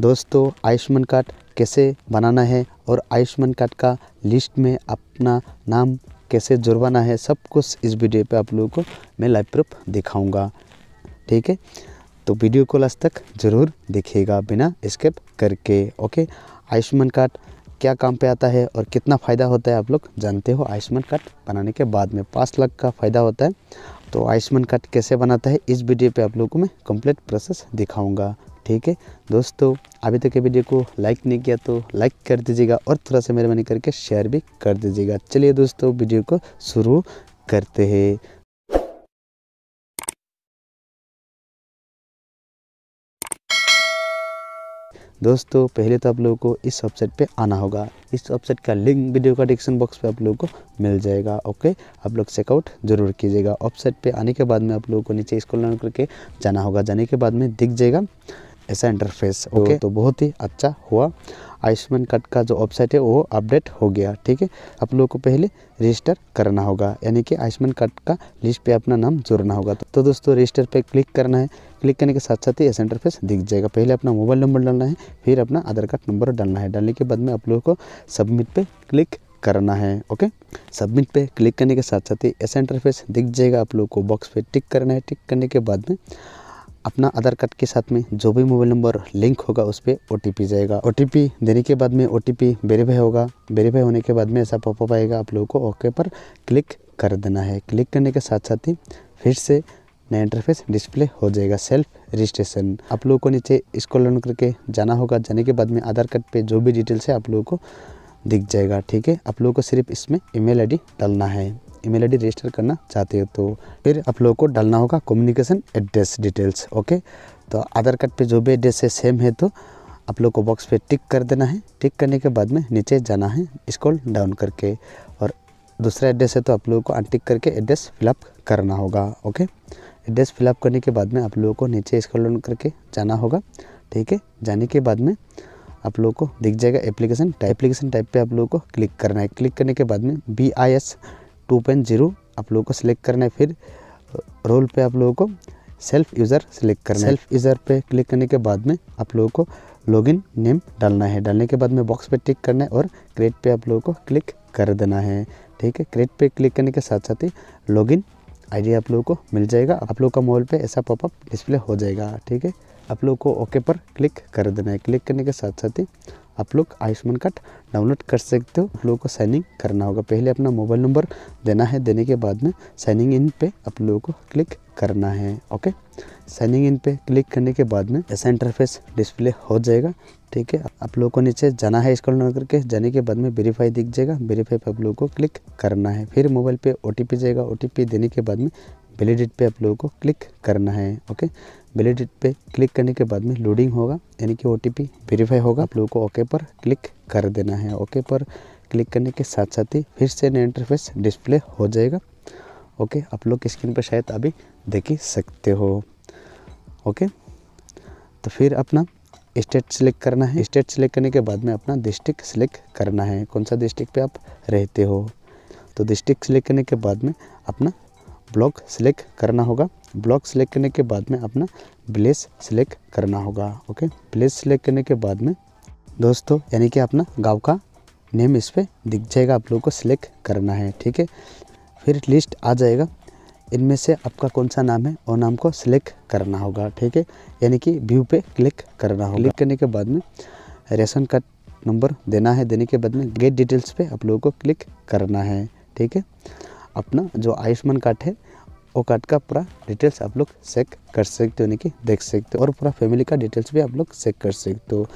दोस्तों आयुष्मान कार्ड कैसे बनाना है और आयुष्मान कार्ड का लिस्ट में अपना नाम कैसे जुड़वाना है सब कुछ इस वीडियो पे आप लोगों को मैं लाइव प्रूफ दिखाऊंगा ठीक है तो वीडियो को लास्ट तक ज़रूर देखिएगा बिना स्किप करके ओके आयुष्मान कार्ड क्या काम पे आता है और कितना फ़ायदा होता है आप लोग जानते हो आयुष्मान कार्ड बनाने के बाद में पाँच लाख का फ़ायदा होता है तो आयुष्मान कार्ड कैसे बनाता है इस वीडियो पे आप लोगों को मैं कंप्लीट प्रोसेस दिखाऊंगा ठीक है दोस्तों अभी तक के वीडियो को लाइक नहीं किया तो लाइक कर दीजिएगा और थोड़ा सा मेहरबानी करके शेयर भी कर दीजिएगा चलिए दोस्तों वीडियो को शुरू करते हैं दोस्तों पहले तो आप लोगों को इस वेबसाइट पे आना होगा इस वेबसाइट का लिंक वीडियो का डिस्क्रिप्शन बॉक्स पे आप लोगों को मिल जाएगा ओके आप लोग चेकआउट जरूर कीजिएगा वेबसाइट पे आने के बाद में आप लोगों को नीचे स्क्रॉल करके जाना होगा जाने के बाद में दिख जाएगा ऐसा इंटरफेस ओके तो, तो बहुत ही अच्छा हुआ आयुष्मान कार्ड का जो वेबसाइट है वो अपडेट हो गया ठीक है आप लोगों को पहले रजिस्टर करना होगा यानी कि आयुष्मान कार्ड का लिस्ट पे अपना नाम जोड़ना होगा तो, तो दोस्तों रजिस्टर पे क्लिक करना है क्लिक करने के साथ साथ ही ऐसा इंटरफेस दिख जाएगा पहले अपना मोबाइल नंबर डालना है फिर अपना आधार कार्ड नंबर डालना है डालने के बाद में आप लोगों को सबमिट पर क्लिक करना है ओके सबमिट पर क्लिक करने के साथ साथ ही ऐसा इंटरफेस दिख जाएगा आप लोग को बॉक्स पर टिक करना है टिक करने के बाद में अपना आधार कार्ड के साथ में जो भी मोबाइल नंबर लिंक होगा उस पर ओ जाएगा ओ देने के बाद में ओ टी वेरीफाई होगा वेरीफाई होने के बाद में ऐसा पॉपअप आएगा आप लोगों को ओके पर क्लिक कर देना है क्लिक करने के साथ साथ ही फिर से नया इंटरफेस डिस्प्ले हो जाएगा सेल्फ रजिस्ट्रेशन आप लोगों को नीचे इसको लर्न करके जाना होगा जाने के बाद में आधार कार्ड पे जो भी डिटेल्स है आप लोगों को दिख जाएगा ठीक है आप लोगों को सिर्फ इसमें ईमेल आईडी डालना है ईमेल आईडी रजिस्टर करना चाहते हो तो फिर आप लोगों को डालना होगा कम्युनिकेशन एड्रेस डिटेल्स ओके तो आधार कार्ड पे जो भी एड्रेस है सेम है तो आप लोग को बॉक्स पे टिक कर देना है टिक करने के बाद में नीचे जाना है स्क्रॉल डाउन करके और दूसरा एड्रेस है तो आप लोगों को अनटिक करके एड्रेस फिलअप करना होगा ओके एड्रेस फिलअप करने के बाद में आप लोगों को नीचे स्क्रॉल डाउन करके जाना होगा ठीक है जाने के बाद में आप लोगों को दिख जाएगा एप्लीकेशन टाइप एप्लीकेशन टाइप पे आप लोगों को क्लिक करना है क्लिक करने के बाद में B I S two point zero आप लोगों को सिलेक्ट करना है फिर रोल पे आप लोगों को सेल्फ यूज़र सेलेक्ट करना है सेल्फ यूज़र पे क्लिक करने के बाद में आप लोगों को लॉगिन नेम डालना है डालने के बाद में बॉक्स पे टिक करना है और क्रेट पे आप लोगों को क्लिक कर देना है ठीक है क्रेट पे क्लिक करने के साथ साथ ही लॉगिन आईडी आप लोगों को मिल जाएगा आप लोगों का मोबाइल पर ऐसा पॉपअप डिस्प्ले हो जाएगा ठीक है आप लोगों को ओके पर क्लिक कर देना है क्लिक करने के साथ साथ ही आप लोग आयुष्मान कार्ड डाउनलोड कर सकते हो आप लोगों को साइन इन करना होगा पहले अपना मोबाइल नंबर देना है देने के बाद में साइनिंग इन पे आप लोगों को क्लिक करना है ओके साइनिंग इन पे क्लिक करने के बाद में ऐसा इंटरफेस डिस्प्ले हो जाएगा ठीक है आप लोगों को नीचे जाना है स्क्रॉल करके जाने के बाद में वेरीफाई दिख जाएगा वेरीफाई पे आप लोगों को क्लिक करना है फिर मोबाइल पे ओ जाएगा ओ देने के बाद में वैलिडेट पे आप लोगों को क्लिक करना है ओके वैलिडेट पे क्लिक करने के बाद में लोडिंग होगा यानी कि ओ वेरीफाई होगा आप लोगों को ओके पर क्लिक कर देना है ओके पर क्लिक करने के साथ साथ ही फिर से नया इंटरफेस डिस्प्ले हो जाएगा ओके आप लोग स्क्रीन पर शायद अभी देख ही सकते हो ओके तो फिर अपना स्टेट सेलेक्ट करना है स्टेट सेलेक्ट करने के बाद में अपना डिस्ट्रिक्ट सेलेक्ट करना है कौन सा डिस्ट्रिक्ट पे आप रहते हो तो डिस्ट्रिक्ट सेलेक्ट करने के बाद में अपना ब्लॉक सिलेक्ट करना होगा ब्लॉक सिलेक्ट करने के बाद में अपना प्लेस सिलेक्ट करना होगा ओके प्लेस सिलेक्ट करने के बाद में दोस्तों यानी कि अपना गांव का नेम इस पर दिख जाएगा आप लोगों को सिलेक्ट करना है ठीक है फिर लिस्ट आ जाएगा इनमें से आपका कौन सा नाम है और नाम को सिलेक्ट करना होगा ठीक है यानी कि व्यू पे क्लिक करना होगा क्लिक करने के बाद में रेशन कार्ड नंबर देना है देने के बाद में गेट डिटेल्स पे आप लोगों को क्लिक करना है ठीक है अपना जो आयुष्मान कार्ड है वो कार्ड का पूरा डिटेल्स आप लोग चेक कर सकते हो यानी कि देख सकते हो और पूरा फैमिली का डिटेल्स भी आप लोग चेक कर सकते हो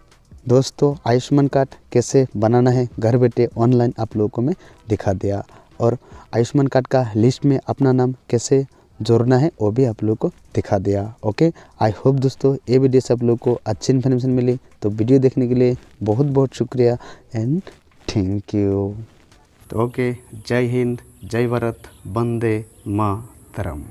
दोस्तों आयुष्मान कार्ड कैसे बनाना है घर बैठे ऑनलाइन आप लोगों को मैं दिखा दिया और आयुष्मान कार्ड का लिस्ट में अपना नाम कैसे जोड़ना है वो भी आप लोग को दिखा दिया ओके आई होप दोस्तों ये वीडियो से आप लोग को अच्छी इन्फॉर्मेशन मिली तो वीडियो देखने के लिए बहुत बहुत शुक्रिया एंड थैंक यू तो ओके जय हिंद जय भारत वंदे मातरम